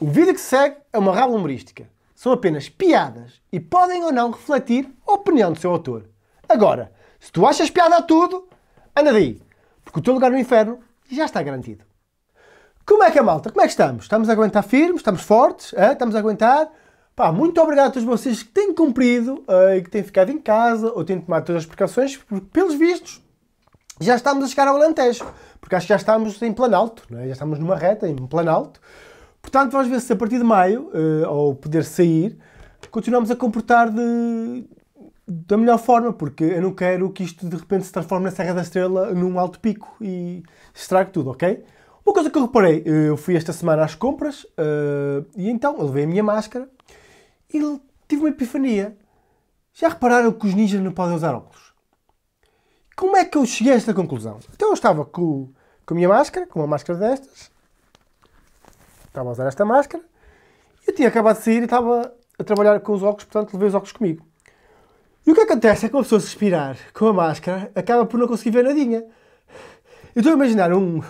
O vídeo que segue é uma raba humorística. São apenas piadas e podem ou não refletir a opinião do seu autor. Agora, se tu achas piada a tudo, anda daí, porque o teu lugar no inferno já está garantido. Como é que é, malta? Como é que estamos? Estamos a aguentar firmes? Estamos fortes? É? Estamos a aguentar? Pá, muito obrigado a todos vocês que têm cumprido uh, e que têm ficado em casa ou têm tomado todas as precauções, porque, pelos vistos, já estamos a chegar ao Alentejo. Porque acho que já estamos em Planalto, não é? já estamos numa reta, em Planalto. Portanto, vamos ver se a partir de maio, uh, ao poder sair, continuamos a comportar de, da melhor forma, porque eu não quero que isto de repente se transforme na Serra da Estrela num alto pico e estrague tudo, ok? Uma coisa que eu reparei, eh, eu fui esta semana às compras uh, e então eu levei a minha máscara e tive uma epifania. Já repararam que os ninjas não podem usar óculos? Como é que eu cheguei a esta conclusão? Então eu estava com, com a minha máscara, com uma máscara destas, estava a usar esta máscara. Eu tinha acabado de sair e estava a trabalhar com os óculos, portanto levei os óculos comigo. E o que acontece é que uma pessoa se expirar com a máscara acaba por não conseguir ver nadinha. Eu estou a imaginar um,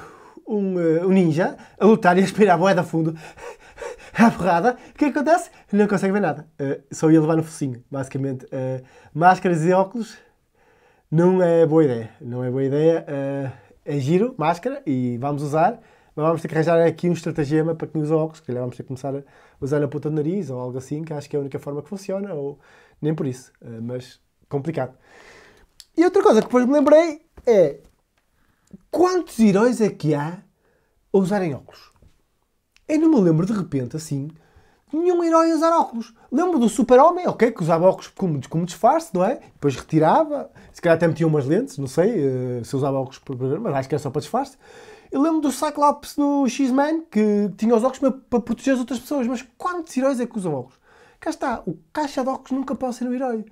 um, eh, um ninja a lutar e a expirar moeda a fundo à porrada. O que é que acontece? Não consegue ver nada. Uh, só ia levar no focinho, basicamente. Uh, máscaras e óculos não é boa ideia. Não é boa ideia. Uh, é giro, máscara, e vamos usar mas vamos ter que arranjar aqui um estratagema para que nos óculos, se calhar vamos ter que começar a usar a ponta do nariz ou algo assim, que acho que é a única forma que funciona, ou nem por isso, eh, mas complicado. E outra coisa que depois me lembrei é quantos heróis é que há a usarem óculos? Eu não me lembro de repente assim nenhum herói a usar óculos. Lembro do super-homem, ok, que usava óculos como, como disfarce, não é? Depois retirava, se calhar até metia umas lentes, não sei uh, se usava óculos por mas acho que era só para disfarce. Eu lembro do Cyclops no X-Men, que tinha os óculos para proteger as outras pessoas, mas quantos heróis é que usam óculos? Cá está, o caixa de óculos nunca pode ser um herói.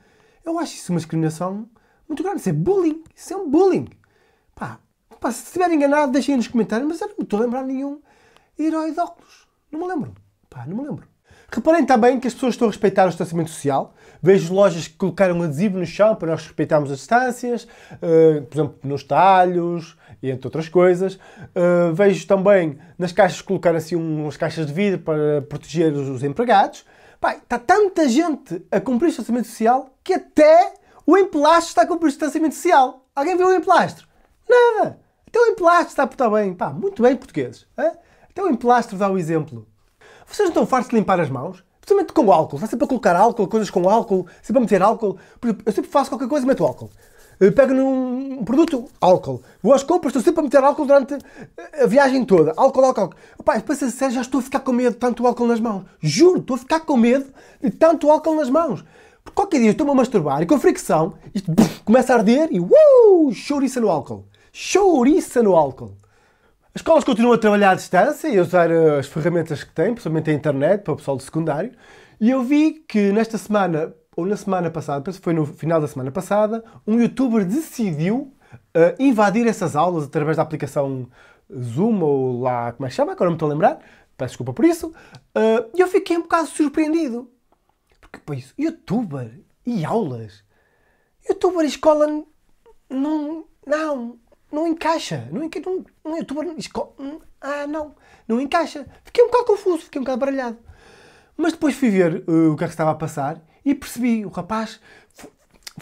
Eu acho isso uma discriminação muito grande. Isso é bullying. Isso é um bullying. Pá, pá se estiver enganado, deixem aí nos comentários, mas eu não me estou a lembrar nenhum herói de óculos. Não me lembro. Pá, não me lembro. Reparem também que as pessoas estão a respeitar o distanciamento social. Vejo lojas que colocaram adesivo no chão para nós respeitarmos as distâncias, uh, por exemplo, nos talhos, e entre outras coisas. Uh, vejo também nas caixas colocar assim umas caixas de vidro para proteger os, empregados. Pai, está tanta gente a cumprir o distanciamento social que até o emplastro está a cumprir o distanciamento social. Alguém viu o emplastro? Nada! Até o emplastro está a portar bem. Pá, muito bem, portugueses. Até o emplastro dá o exemplo. Vocês não estão fartos de limpar as mãos? Principalmente com álcool. Está sempre a colocar álcool, coisas com álcool, sempre a meter álcool. Eu sempre faço qualquer coisa e meto álcool. Eh, pego num produto, álcool. Vou às compras, estou sempre a meter álcool durante eh, a viagem toda. Álcool, álcool, álcool. Opa, depois a assim, sério, já estou a ficar com medo de tanto álcool nas mãos. Juro, estou a ficar com medo de tanto álcool nas mãos. Porque qualquer dia estou-me a masturbar e com fricção, isto buf, começa a arder e uau, chouriça no álcool. Chouriça no álcool. As escolas continuam a trabalhar à distância e a usar eh, as ferramentas que têm, principalmente a internet, para o pessoal do secundário. E eu vi que nesta semana ou na semana passada, penso que foi no final da semana passada, um youtuber decidiu uh, invadir essas aulas através da aplicação Zoom ou lá, como é que chama? Agora não me estou a lembrar. Peço desculpa por isso. Eh, e uh, eu fiquei um bocado surpreendido. Porque, pois, youtuber e aulas? Youtuber e escola não... Não, não encaixa. Não, encaixa um youtuber... Escola, ah, não. Não encaixa. Fiquei um bocado confuso, fiquei um bocado baralhado. Mas depois fui ver uh, o que é que estava a passar e percebi, o rapaz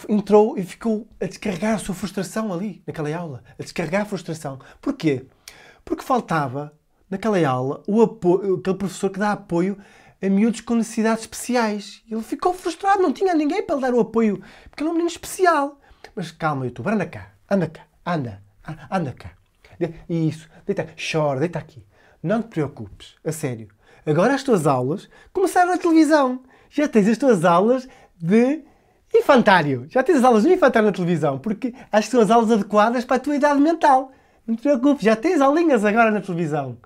entrou e ficou a descarregar a sua frustração ali, naquela aula. A descarregar a frustração. Porquê? Porque faltava, naquela aula, o apoio, aquele professor que dá apoio a miúdos com necessidades especiais. Ele ficou frustrado, não tinha ninguém para lhe dar o apoio, porque ele é um menino especial. Mas calma, youtuber, anda cá, anda cá, anda, anda cá. Isso, deita, chora, deita aqui. Não te preocupes, a sério. Agora as tuas aulas começaram na televisão. Já tens as tuas aulas de infantário. Já tens as aulas de infantário na televisão, porque as tuas aulas adequadas para a tua idade mental. Não te preocupes, já tens aulinhas agora na televisão.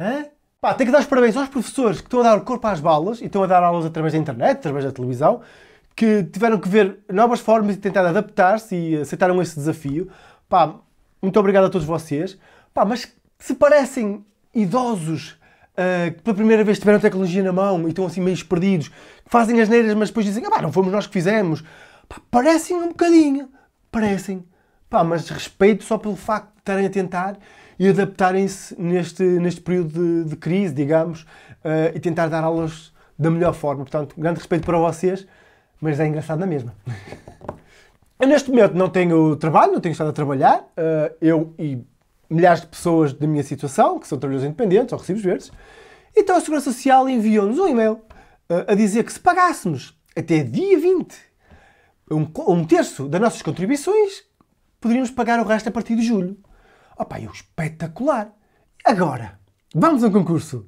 Hã? Pá, tenho que dar os parabéns aos professores que estão a dar o corpo às balas e estão a dar aulas através da internet, através da televisão, que tiveram que ver novas formas e tentar adaptar-se e aceitaram esse desafio. Pá, muito obrigado a todos vocês. Pá, mas se parecem idosos ah, que pela primeira vez tiveram tecnologia na mão e estão assim meio perdidos, fazem as neiras, mas depois dizem, ah não fomos nós que fizemos. Pá, parecem um bocadinho, parecem. Pá, mas respeito só pelo facto de estarem a tentar e adaptarem-se neste, neste período de, de crise, digamos, uh, e tentar dar aulas da melhor forma. Portanto, grande respeito para vocês, mas é engraçado na mesma. eu neste momento não tenho trabalho, não tenho estado a trabalhar. Uh, eu e milhares de pessoas da minha situação, que são trabalhadores independentes ou recibos verdes, então a Segurança Social enviou-nos um e-mail eh, a dizer que se pagássemos até dia 20 um, um terço das nossas contribuições, poderíamos pagar o resto a partir de julho. Opa, oh, espetacular! Agora, vamos a um concurso.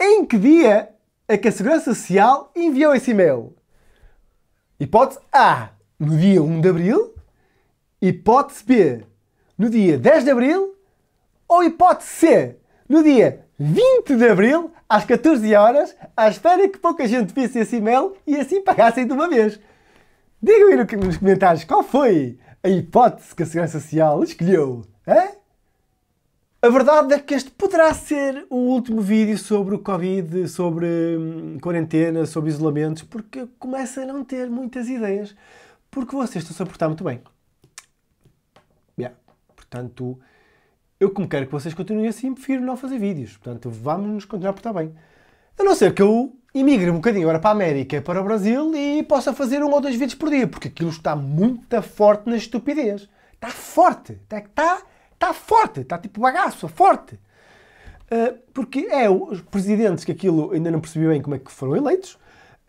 Em que dia é que a Segurança Social enviou esse e-mail? Hipótese A, no dia 1 de Abril. Hipótese B, no dia 10 de Abril. Ou hipótese C, no dia 20 de abril, às 14 horas, à espera que pouca gente visse esse e-mail e assim pagassem de uma vez. Digam aí nos comentários qual foi a hipótese que a Segurança Social escolheu. é? A verdade é que este poderá ser o último vídeo sobre o Covid, sobre hum, quarentena, sobre isolamentos, porque começa a não ter muitas ideias, porque vocês estão a suportar muito bem. Yeah. Portanto, eu como quero que vocês continuem assim, prefiro não fazer vídeos. Portanto, vamos nos continuar por estar bem. A não ser que eu imigre um bocadinho agora para a América, para o Brasil e possa fazer um ou dois vídeos por dia, porque aquilo está muito forte na estupidez. Está forte. Está, está, está forte. Está tipo bagaço, forte. Uh, porque é os presidentes que aquilo ainda não percebi bem como é que foram eleitos.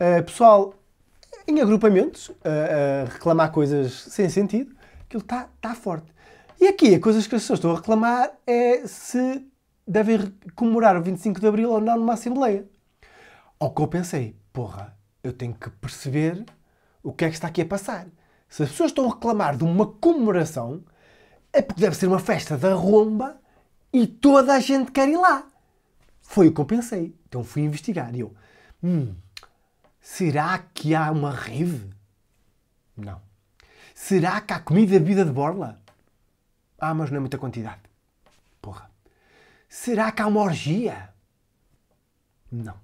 Uh, pessoal em agrupamentos uh, reclamar coisas sem sentido. Aquilo está, está forte. E aqui, a coisa que as pessoas estão a reclamar é se devem comemorar o 25 de Abril ou não numa Assembleia. Ao que eu pensei, porra, eu tenho que perceber o que é que está aqui a passar. Se as pessoas estão a reclamar de uma comemoração, é porque deve ser uma festa da romba e toda a gente quer ir lá. Foi o que eu pensei. Então fui investigar e eu, hum, será que há uma rave? Não. Será que há comida e bebida de borla? Ah, mas não é muita quantidade. Porra. Será que há uma orgia? Não.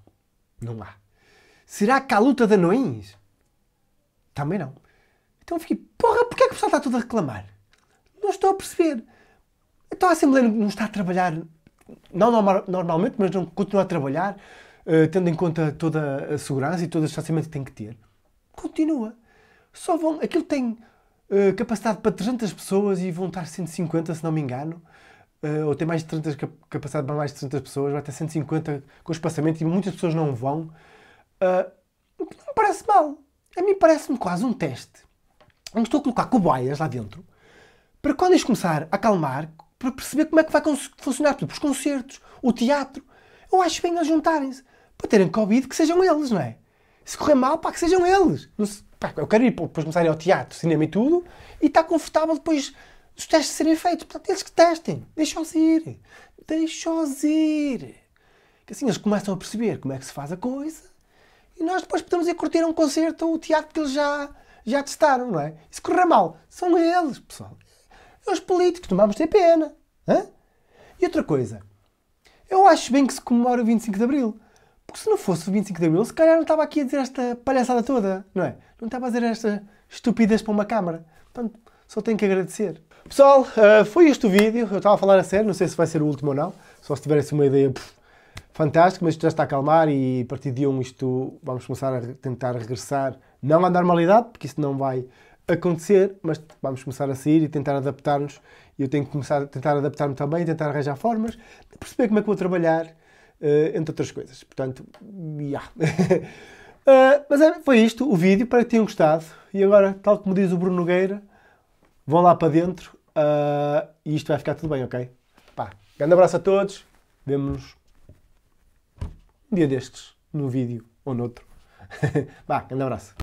Não há. Será que há luta de anões? Também não. Então fiquei, porra, porquê é que o pessoal está tudo a reclamar? Não estou a perceber. Então a Assembleia não está a trabalhar, não normalmente, mas não continua a trabalhar, uh, tendo em conta toda a segurança e todo o distanciamento que tem que ter. Continua. Só vão, aquilo tem eh, capacidade para 300 pessoas e vão estar 150, se não me engano. Uh, ou tem mais de 30, capacidade para mais de 300 pessoas, vai até 150 com espaçamento e muitas pessoas não vão. Uh, não me parece mal. A mim parece-me quase um teste. Onde estou a colocar cobaias lá dentro para quando eles começar a acalmar, para perceber como é que vai funcionar tudo. Os concertos, o teatro. Eu acho bem eles juntarem-se para terem Covid, que sejam eles, não é? Se correr mal, pá, que sejam eles. pá, eu quero ir depois começar a ir ao teatro, cinema e tudo, e está confortável depois dos testes serem feitos. Portanto, eles que testem. Deixa-os ir. Deixa-os ir. Que assim eles começam a perceber como é que se faz a coisa e nós depois podemos ir curtir um concerto ou o teatro que eles já, já testaram, não é? E se correr mal, são eles, pessoal. É os políticos, tomamos vamos ter pena. hein? E outra coisa, eu acho bem que se comemora o 25 de Abril. Porque se não fosse o 25 de Abril, se calhar não estava aqui a dizer esta palhaçada toda, não é? Não estava a dizer esta estupidez para uma câmara. Portanto, só tenho que agradecer. Pessoal, uh, foi este o vídeo. Eu estava a falar a sério, não sei se vai ser o último ou não. Só se tivesse uma ideia fantástica, mas isto já está a calmar e a partir de um isto vamos começar a tentar regressar, não à normalidade, porque isso não vai acontecer, mas vamos começar a sair e tentar adaptar-nos. E eu tenho que começar a tentar adaptar-me também, tentar arranjar formas perceber como é que vou trabalhar eh, entre outras coisas. Portanto, yeah. uh, mas é, foi isto o vídeo, para que tenham gostado. E agora, tal como diz o Bruno Nogueira, vão lá para dentro uh, e isto vai ficar tudo bem, ok? Pá, grande abraço a todos, vemo-nos um dia destes, num vídeo ou noutro. Vá, grande abraço.